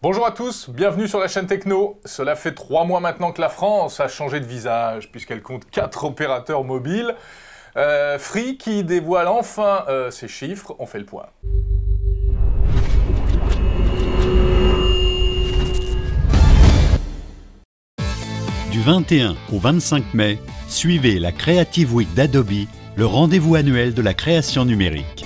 Bonjour à tous, bienvenue sur la chaîne Techno. Cela fait trois mois maintenant que la France a changé de visage, puisqu'elle compte quatre opérateurs mobiles. Euh, Free qui dévoile enfin ces euh, ses chiffres, on fait le point. Du 21 au 25 mai, suivez la Creative Week d'Adobe, le rendez-vous annuel de la création numérique.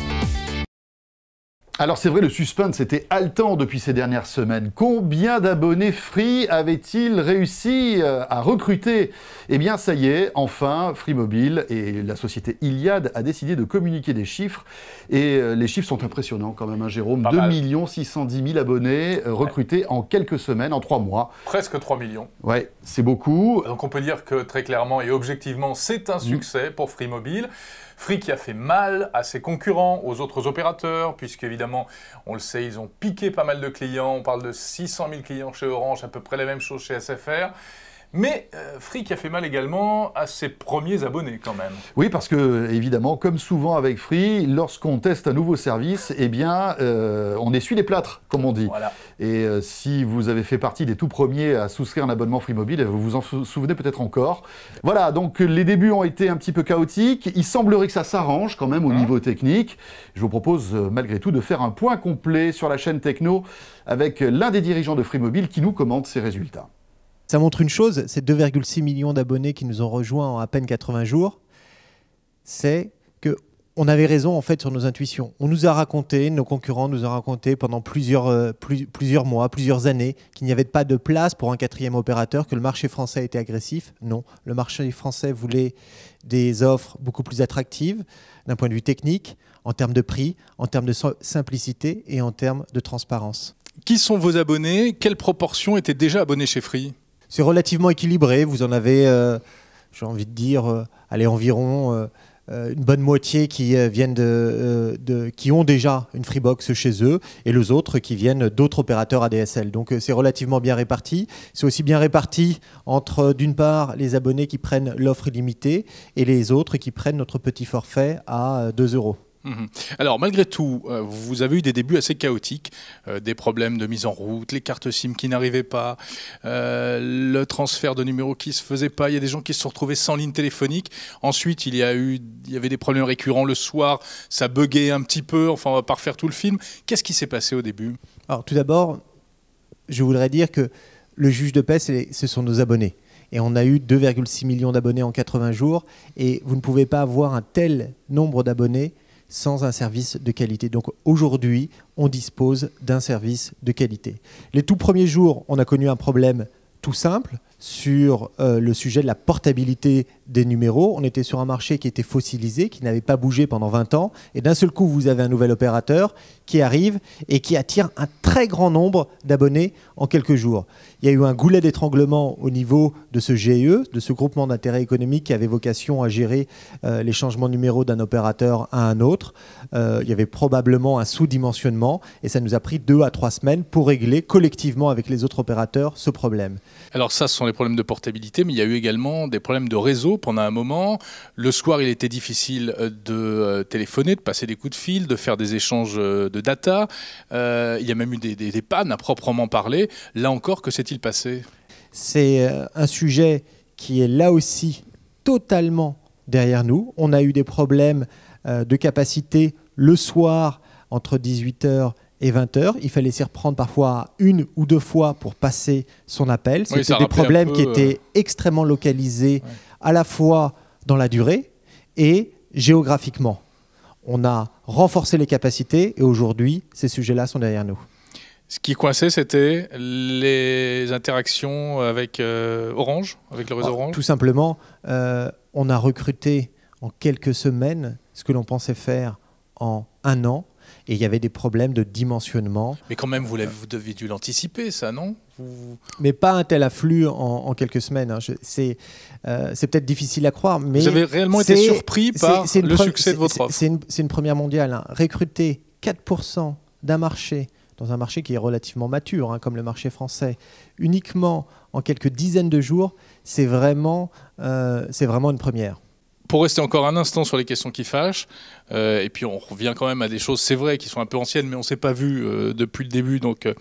Alors c'est vrai, le suspense était haletant depuis ces dernières semaines. Combien d'abonnés Free avait-il réussi euh, à recruter Eh bien ça y est, enfin, Free Mobile et la société Iliad a décidé de communiquer des chiffres. Et euh, les chiffres sont impressionnants quand même, hein, Jérôme. 2 610 000 abonnés euh, recrutés en quelques semaines, en trois mois. Presque 3 millions. Ouais, c'est beaucoup. Donc on peut dire que très clairement et objectivement, c'est un mm. succès pour Free Mobile. Free qui a fait mal à ses concurrents, aux autres opérateurs, puisque évidemment, on le sait, ils ont piqué pas mal de clients. On parle de 600 000 clients chez Orange, à peu près la même chose chez SFR. Mais euh, Free qui a fait mal également à ses premiers abonnés quand même. Oui, parce que évidemment, comme souvent avec Free, lorsqu'on teste un nouveau service, eh bien, euh, on essuie les plâtres, comme on dit. Et euh, si vous avez fait partie des tout premiers à souscrire un abonnement Free Mobile, vous vous en souvenez peut-être encore. Voilà, donc les débuts ont été un petit peu chaotiques. Il semblerait que ça s'arrange quand même au ah. niveau technique. Je vous propose malgré tout de faire un point complet sur la chaîne techno avec l'un des dirigeants de Free Mobile qui nous commente ses résultats. Ça montre une chose, ces 2,6 millions d'abonnés qui nous ont rejoints en à peine 80 jours, c'est que on avait raison en fait sur nos intuitions. On nous a raconté, nos concurrents nous ont raconté pendant plusieurs, euh, plusieurs mois, plusieurs années, qu'il n'y avait pas de place pour un quatrième opérateur, que le marché français était agressif. Non, le marché français voulait des offres beaucoup plus attractives d'un point de vue technique, en termes de prix, en termes de simplicité et en termes de transparence. Qui sont vos abonnés Quelle proportion était déjà abonnée chez Free c'est relativement équilibré. Vous en avez, euh, j'ai envie de dire, euh, allez, environ euh, une bonne moitié qui viennent de, qui ont déjà une Freebox chez eux et les autres qui viennent d'autres opérateurs ADSL. Donc c'est relativement bien réparti. C'est aussi bien réparti entre, d'une part, les abonnés qui prennent l'offre illimitée et les autres qui prennent notre petit forfait à 2 euros. Mhm. Alors malgré tout, euh, vous avez eu des débuts assez chaotiques, euh, des problèmes de mise en route, les cartes SIM qui n'arrivaient pas, euh, le transfert de numéros qui se faisait pas. Il y a des gens qui se sont retrouvés sans ligne téléphonique. Ensuite, il y a eu, il y avait des problèmes récurrents le soir, ça buguait un petit peu. Enfin, on va pas refaire tout le film. Qu'est-ce qui s'est passé au début Alors tout d'abord, je voudrais dire que le juge de paix, ce sont nos abonnés. Et on a eu 2,6 millions d'abonnés en 80 jours. Et vous ne pouvez pas avoir un tel nombre d'abonnés sans un service de qualité. Donc aujourd'hui, on dispose d'un service de qualité. Les tout premiers jours, on a connu un problème tout simple sur euh, le sujet de la portabilité des numéros. On était sur un marché qui était fossilisé, qui n'avait pas bougé pendant 20 ans. Et d'un seul coup, vous avez un nouvel opérateur qui arrive et qui attire un très grand nombre d'abonnés en quelques jours. Il y a eu un goulet d'étranglement au niveau de ce GE, de ce groupement d'intérêt économique qui avait vocation à gérer euh, les changements de numéros d'un opérateur à un autre. Euh, il y avait probablement un sous-dimensionnement et ça nous a pris deux à trois semaines pour régler collectivement avec les autres opérateurs ce problème. Alors ça, ce sont les problèmes de portabilité, mais il y a eu également des problèmes de réseau pendant un moment. Le soir, il était difficile euh, de euh, téléphoner, de passer des coups de fil, de faire des échanges euh, de data. il y a même eu des, pannes à proprement parler. Là encore, que s'est-il passé C'est un sujet qui est là aussi totalement derrière nous. On a eu des problèmes de capacité le soir entre 18h et 20 heures, Il fallait s'y reprendre parfois une ou deux fois pour passer son appel. C'était des problèmes qui étaient euh, extrêmement localisés à la fois dans la durée et géographiquement. On a renforcé les capacités et aujourd'hui, ces sujets-là sont derrière nous. Ce qui coinçait, c'était les interactions avec euh, Orange, avec le réseau ah, Orange Tout simplement, euh, on a recruté en quelques semaines ce que l'on pensait faire en un an et il y avait des problèmes de dimensionnement. Mais quand même, vous, vous dû l'anticiper, ça, non Mais pas un tel afflux en, quelques semaines. Hein. Euh, c'est peut-être difficile à croire, mais... Vous avez réellement été surpris par le succès de votre offre. C'est une, première mondiale. Hein. Recruter 4% d'un marché dans un marché qui est relativement mature, hein, comme le marché français, uniquement en quelques dizaines de jours, c'est vraiment, euh, c'est vraiment une première pour rester encore un instant sur les questions qui fâchent, euh, et puis on revient quand même à des choses, c'est vrai, qui sont un peu anciennes, mais on ne s'est pas vu euh, depuis le début, donc euh,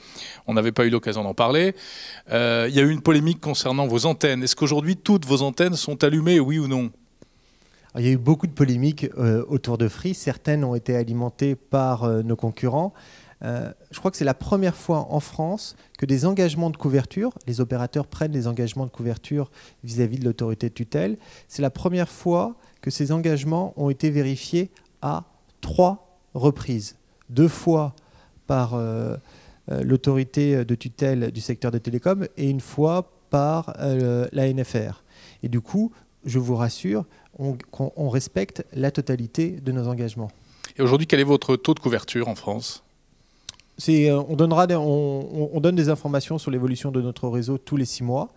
on n'avait pas eu l'occasion d'en parler. Il y a eu une polémique concernant vos antennes. Est-ce qu'aujourd'hui toutes vos antennes sont allumées, oui ou non ah, il y a eu beaucoup de polémiques autour de Free. Certaines ont été alimentées par nos concurrents. je crois que c'est la première fois en France que des engagements de couverture, les opérateurs prennent des engagements de couverture vis à -vis de l'autorité de tutelle. C'est la première fois que ces engagements ont été vérifiés à trois reprises. Deux fois par euh, euh, l'autorité de tutelle du secteur des télécoms et une fois par euh, la l'ANFR. Et du coup, je vous rassure, on, respecte la totalité de nos engagements. Et aujourd'hui, quel est votre taux de couverture en France on, donnera on, on, donne des informations sur l'évolution de notre réseau tous les six mois.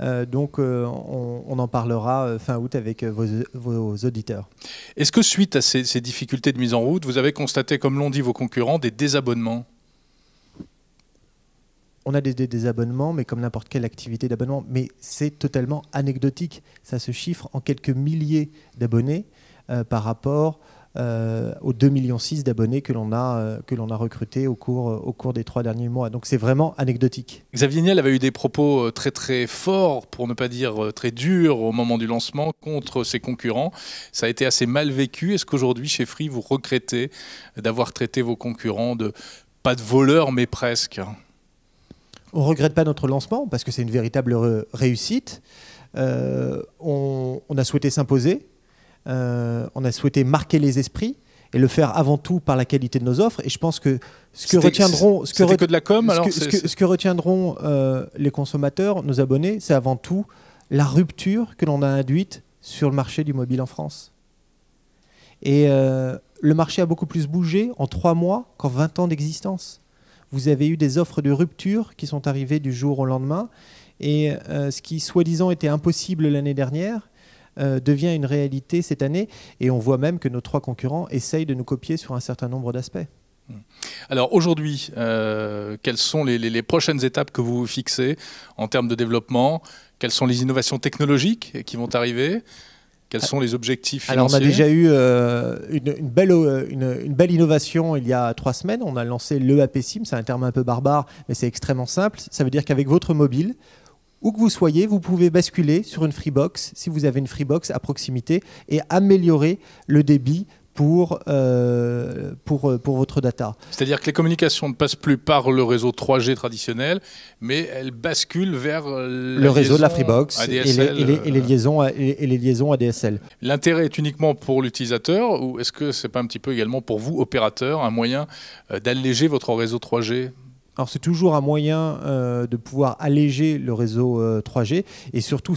Euh, donc euh, on, en parlera euh, fin août avec vos, auditeurs. Est-ce que suite à ces, difficultés de mise en route, vous avez constaté, comme l'ont dit vos concurrents, des désabonnements on a des, désabonnements, mais comme n'importe quelle activité d'abonnement, mais c'est totalement anecdotique. Ça se chiffre en quelques milliers d'abonnés par rapport euh, aux 2,6 millions d'abonnés que l'on a, euh, que l'on a recrutés au cours, euh, au cours des trois derniers mois. Donc c'est vraiment anecdotique. Xavier Niel avait eu des propos très très forts, pour ne pas dire très durs, au moment du lancement contre ses concurrents. Ça a été assez mal vécu. Est-ce qu'aujourd'hui, chez Free, vous regrettez d'avoir traité vos concurrents de pas de voleurs, mais presque on ne regrette pas notre lancement parce que c'est une véritable réussite. on, a souhaité s'imposer euh, on a souhaité marquer les esprits et le faire avant tout par la qualité de nos offres. Et je pense que ce que retiendront, ce que, retiendront les consommateurs, nos abonnés, c'est avant tout la rupture que l'on a induite sur le marché du mobile en France. Et euh, le marché a beaucoup plus bougé en trois mois qu'en 20 ans d'existence. Vous avez eu des offres de rupture qui sont arrivées du jour au lendemain. Et euh, ce qui, soi-disant, était impossible l'année dernière euh, devient une réalité cette année. Et on voit même que nos trois concurrents essayent de nous copier sur un certain nombre d'aspects. Hmm. Alors aujourd'hui, euh, quelles sont les, prochaines étapes que vous fixez en termes de développement Quelles sont les innovations technologiques qui vont arriver quels sont les objectifs financiers Alors, on a déjà eu euh, une, belle, une, belle, innovation il y a trois semaines. On a lancé l'EAP SIM. C'est un terme un peu barbare, mais c'est extrêmement simple. Ça veut dire qu'avec votre mobile, où que vous soyez, vous pouvez basculer sur une Freebox si vous avez une Freebox à proximité et améliorer le débit pour, euh, euh, pour, votre data. C'est-à-dire que les communications ne passent plus par le réseau 3G traditionnel, mais elles basculent vers le réseau de la Freebox et, les, euh, liaisons, et les liaisons ADSL. L'intérêt est uniquement pour l'utilisateur ou est-ce que ce n'est pas un petit peu également pour vous, opérateur, un moyen d'alléger votre réseau 3G alors c'est toujours un moyen euh, de pouvoir alléger le réseau 3G euh, et surtout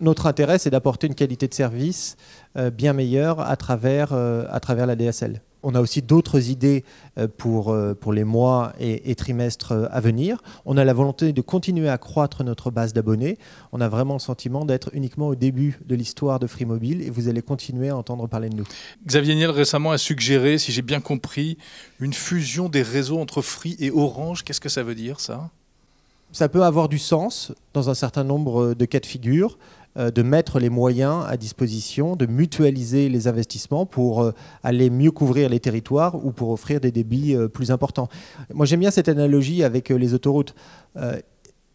notre intérêt c'est d'apporter une qualité de service euh, bien meilleure à travers la DSL on a aussi d'autres idées euh, pour, euh, pour les mois et, trimestres euh, à venir. On a la volonté de continuer à croître notre base d'abonnés. On a vraiment le sentiment d'être uniquement au début de l'histoire de Free Mobile et vous allez continuer à entendre parler de nous. Xavier Niel récemment a suggéré, si j'ai bien compris, une fusion des réseaux entre Free et Orange. Qu'est-ce que ça veut dire ça ça peut avoir du sens dans un certain nombre de cas de figure. Euh, de mettre les moyens à disposition, de mutualiser les investissements pour euh, aller mieux couvrir les territoires ou pour offrir des débits euh, plus importants. Moi j'aime bien cette analogie avec les autoroutes.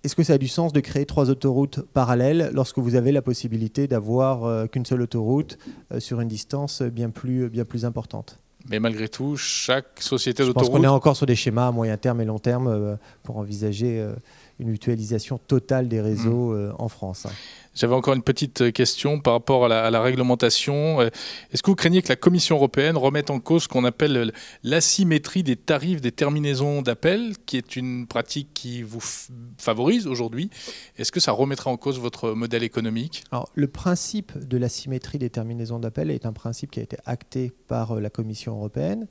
Est-ce que ça a du sens de créer trois autoroutes parallèles lorsque vous avez la possibilité d'avoir qu'une seule autoroute sur une distance bien plus, bien plus importante mais malgré tout, chaque société d'autoroute. Je pense qu'on est encore sur des schémas à moyen terme et long terme pour envisager une mutualisation totale des réseaux mm. euh, en France. Hein. J'avais encore une petite euh, question par rapport à la, réglementation. Euh, est-ce que vous craignez que la Commission européenne remette en cause ce qu'on appelle l'asymétrie des tarifs des terminaisons d'appel, qui est une pratique qui vous favorise aujourd'hui Est-ce que ça remettra en cause votre modèle économique Alors, le principe de l'asymétrie des terminaisons d'appel est un principe qui a été acté par la Commission européenne.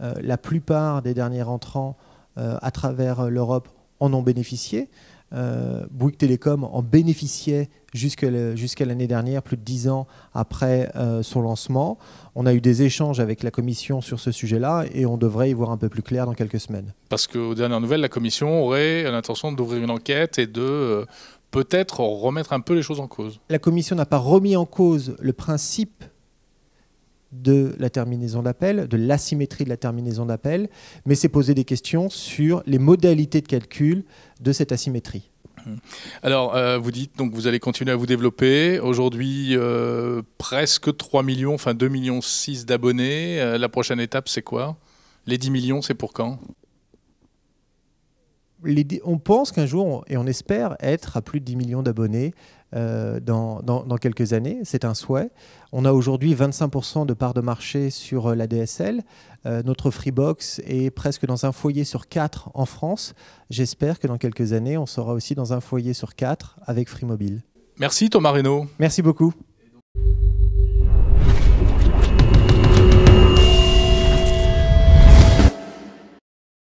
la plupart des derniers entrants à travers l'Europe en ont bénéficié. Euh, Bouygues Télécom en bénéficiait jusqu'à l'année dernière, plus de dix ans après euh, son lancement. On a eu des échanges avec la Commission sur ce sujet-là et on devrait y voir un peu plus clair dans quelques semaines. Parce qu'aux dernières nouvelles, la Commission aurait l'intention d'ouvrir une enquête et de euh, peut-être remettre un peu les choses en cause. La Commission n'a pas remis en cause le principe de la terminaison d'appel, de l'asymétrie de la terminaison d'appel, mais c'est poser des questions sur les modalités de calcul de cette asymétrie. Mmh. Alors, euh, vous dites donc vous allez continuer à vous développer. Aujourd'hui, euh, presque 3 millions, enfin 2 millions 6 d'abonnés. Euh, la prochaine étape, c'est quoi Les 10 millions, c'est pour quand on pense qu'un jour, et on espère être à plus de 10 millions d'abonnés euh, dans, quelques années, c'est un souhait. On a aujourd'hui 25% de part de marché sur euh, la DSL. Euh, notre Freebox est presque dans un foyer sur quatre en France. J'espère que dans quelques années, on sera aussi dans un foyer sur quatre avec Free Mobile. Merci Thomas Reynaud. Merci beaucoup.